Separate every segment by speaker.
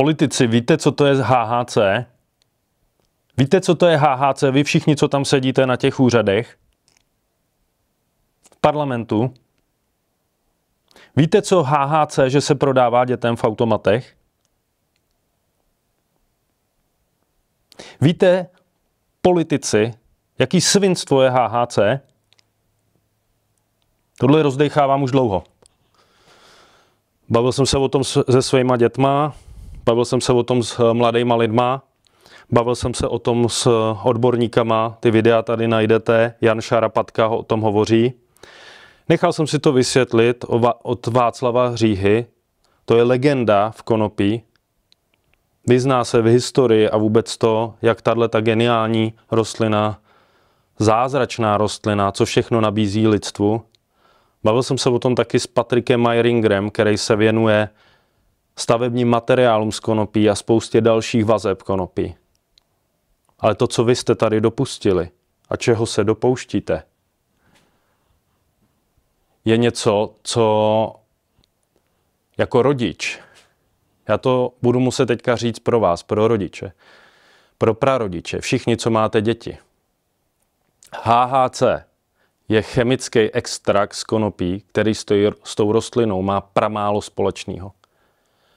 Speaker 1: Politici, víte, co to je HHC? Víte, co to je HHC? Vy všichni, co tam sedíte na těch úřadech? V parlamentu? Víte, co HHC, že se prodává dětem v automatech? Víte, politici, jaký svinstvo je HHC? Tohle rozdechávám už dlouho. Bavil jsem se o tom se svýma dětma, Bavil jsem se o tom s eh, mladýma lidma, bavil jsem se o tom s eh, odborníkama, ty videa tady najdete, Jan Šarapatka o tom hovoří. Nechal jsem si to vysvětlit od Václava Hříhy, to je legenda v konopí, vyzná se v historii a vůbec to, jak tahle ta geniální rostlina, zázračná rostlina, co všechno nabízí lidstvu. Bavil jsem se o tom taky s Patrikem Meiringrem, který se věnuje stavebním materiálům z konopí a spoustě dalších vazeb konopí. Ale to, co vy jste tady dopustili a čeho se dopouštíte, je něco, co jako rodič, já to budu muset teďka říct pro vás, pro rodiče, pro prarodiče, všichni, co máte děti. HHC je chemický extrakt z konopí, který s tou rostlinou má pramálo společného.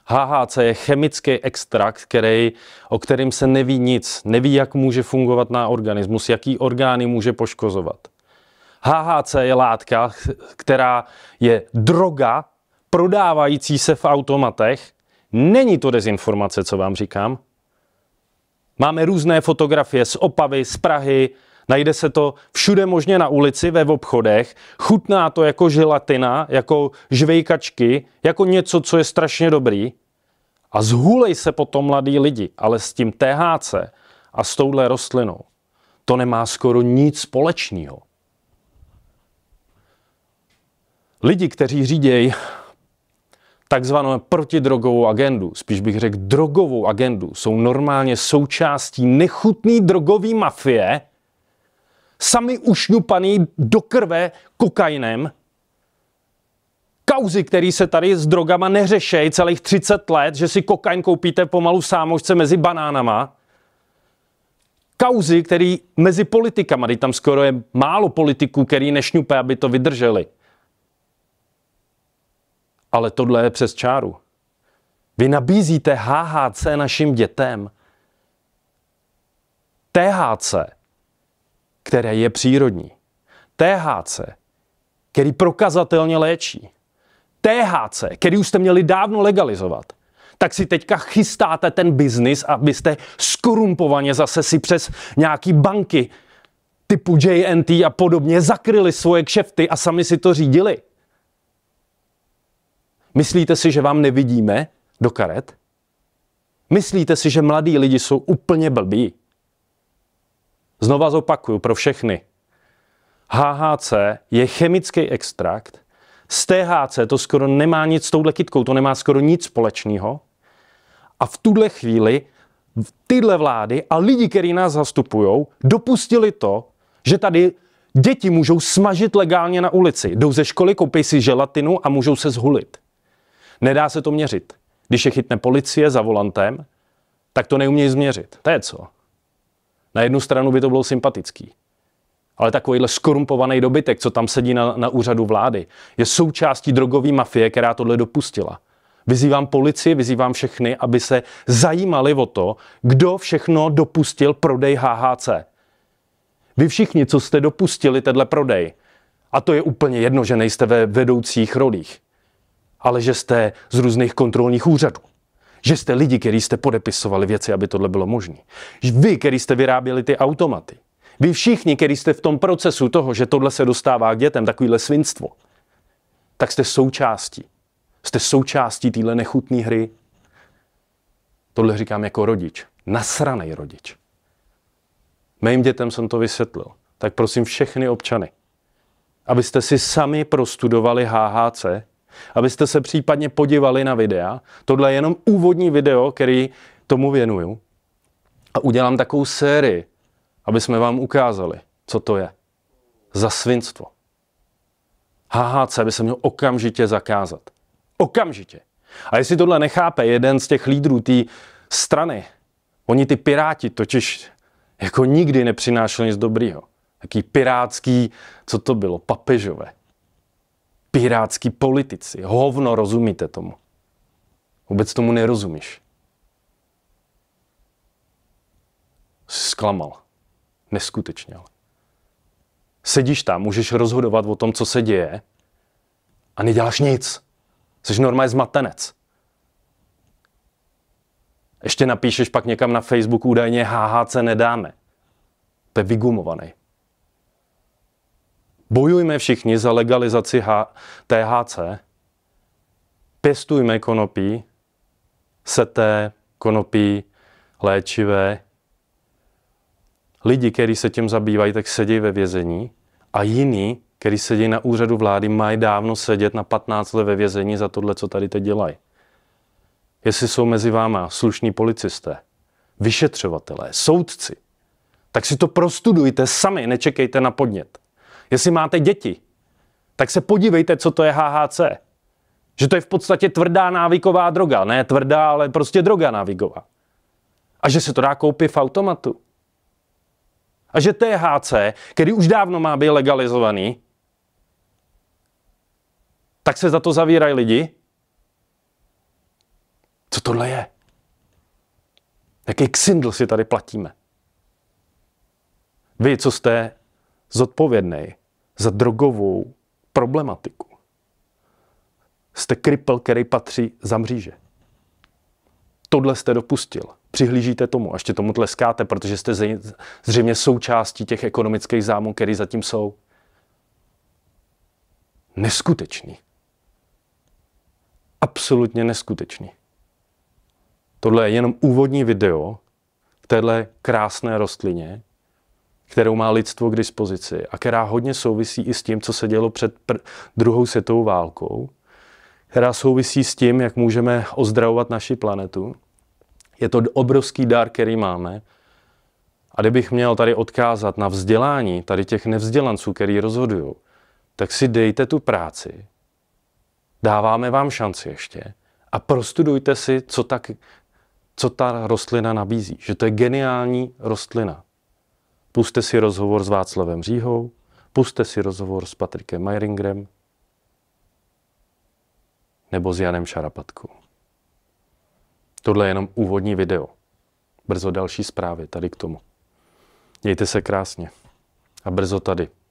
Speaker 1: HHC je chemický extrakt, který, o kterým se neví nic. Neví, jak může fungovat na organismus, jaký orgány může poškozovat. HHC je látka, která je droga prodávající se v automatech. Není to dezinformace, co vám říkám. Máme různé fotografie z Opavy, z Prahy, Najde se to všude možně na ulici, ve obchodech. Chutná to jako želatina, jako žvejkačky, jako něco, co je strašně dobrý. A zhůlej se potom mladí lidi, ale s tím THC a s touhle rostlinou to nemá skoro nic společného. Lidi, kteří řídějí takzvanou protidrogovou agendu, spíš bych řekl drogovou agendu, jsou normálně součástí nechutný drogový mafie, sami ušňupaný do krve kokainem. Kauzy, které se tady s drogama neřešejí celých 30 let, že si kokain koupíte pomalu v sámošce mezi banánama. Kauzy, které mezi politikama, kdy tam skoro je málo politiků, který nešňupe, aby to vydrželi. Ale tohle je přes čáru. Vy nabízíte HHC našim dětem. THC které je přírodní. THC, který prokazatelně léčí. THC, který už jste měli dávno legalizovat, tak si teďka chystáte ten biznis, abyste skorumpovaně zase si přes nějaký banky typu JNT a podobně zakryli svoje kšefty a sami si to řídili. Myslíte si, že vám nevidíme do karet? Myslíte si, že mladí lidi jsou úplně blbí? Znova zopakuju pro všechny. HHC je chemický extrakt. Z THC to skoro nemá nic s touhle kytkou, to nemá skoro nic společného. A v tuhle chvíli tyhle vlády a lidi, kteří nás zastupují, dopustili to, že tady děti můžou smažit legálně na ulici. Jdou ze školy, koupí si želatinu a můžou se zhulit. Nedá se to měřit. Když je chytne policie za volantem, tak to neumějí změřit. To je co? Na jednu stranu by to bylo sympatický, ale takovýhle skorumpovaný dobytek, co tam sedí na, na úřadu vlády, je součástí drogové mafie, která tohle dopustila. Vyzývám policii, vyzývám všechny, aby se zajímali o to, kdo všechno dopustil prodej HHC. Vy všichni, co jste dopustili tenhle prodej, a to je úplně jedno, že nejste ve vedoucích rolích, ale že jste z různých kontrolních úřadů že jste lidi, kteří jste podepisovali věci, aby tohle bylo možné. Vy, kteří jste vyráběli ty automaty. Vy všichni, kteří jste v tom procesu toho, že tohle se dostává k dětem, takovýhle svinstvo, tak jste součástí. Jste součástí téhle nechutné hry. Tohle říkám jako rodič. Nasranej rodič. Mým dětem jsem to vysvětlil. Tak prosím všechny občany, abyste si sami prostudovali HHC, abyste se případně podívali na videa. Tohle je jenom úvodní video, který tomu věnuju. A udělám takovou sérii, aby jsme vám ukázali, co to je. Za svinstvo. HHC by se měl okamžitě zakázat. Okamžitě. A jestli tohle nechápe jeden z těch lídrů té strany, oni ty piráti totiž jako nikdy nepřinášeli nic dobrýho. Jaký pirátský, co to bylo, papežové pirátský politici. Hovno, rozumíte tomu. Vůbec tomu nerozumíš. Zklamal. Neskutečně ale. Sedíš tam, můžeš rozhodovat o tom, co se děje a neděláš nic. Jsi normálně zmatenec. Ještě napíšeš pak někam na Facebooku údajně HHC nedáme. To je vygumovaný. Bojujme všichni za legalizaci H- THC, pěstujme konopí, seté, konopí, léčivé. Lidi, kteří se tím zabývají, tak sedí ve vězení a jiní, kteří sedí na úřadu vlády, mají dávno sedět na 15 let ve vězení za tohle, co tady teď dělají. Jestli jsou mezi váma slušní policisté, vyšetřovatelé, soudci, tak si to prostudujte sami, nečekejte na podnět. Jestli máte děti, tak se podívejte, co to je HHC. Že to je v podstatě tvrdá návyková droga. Ne tvrdá, ale prostě droga návyková. A že se to dá koupit v automatu. A že THC, který už dávno má být legalizovaný, tak se za to zavírají lidi? Co tohle je? Jaký ksindl si tady platíme? Vy, co jste zodpovědný za drogovou problematiku, jste krypel, který patří za mříže. Tohle jste dopustil. Přihlížíte tomu a ještě tomu tleskáte, protože jste zřejmě součástí těch ekonomických zámů, které zatím jsou. Neskutečný. Absolutně neskutečný. Tohle je jenom úvodní video k téhle krásné rostlině, kterou má lidstvo k dispozici a která hodně souvisí i s tím, co se dělo před pr- druhou světovou válkou, která souvisí s tím, jak můžeme ozdravovat naši planetu. Je to obrovský dar, který máme. A kdybych měl tady odkázat na vzdělání tady těch nevzdělanců, který rozhodují, tak si dejte tu práci. Dáváme vám šanci ještě. A prostudujte si, co, tak, co ta rostlina nabízí. Že to je geniální rostlina. Puste si rozhovor s Václavem Říhou, puste si rozhovor s Patrikem Meiringrem nebo s Janem Šarapatkou. Tohle je jenom úvodní video. Brzo další zprávy tady k tomu. Mějte se krásně a brzo tady.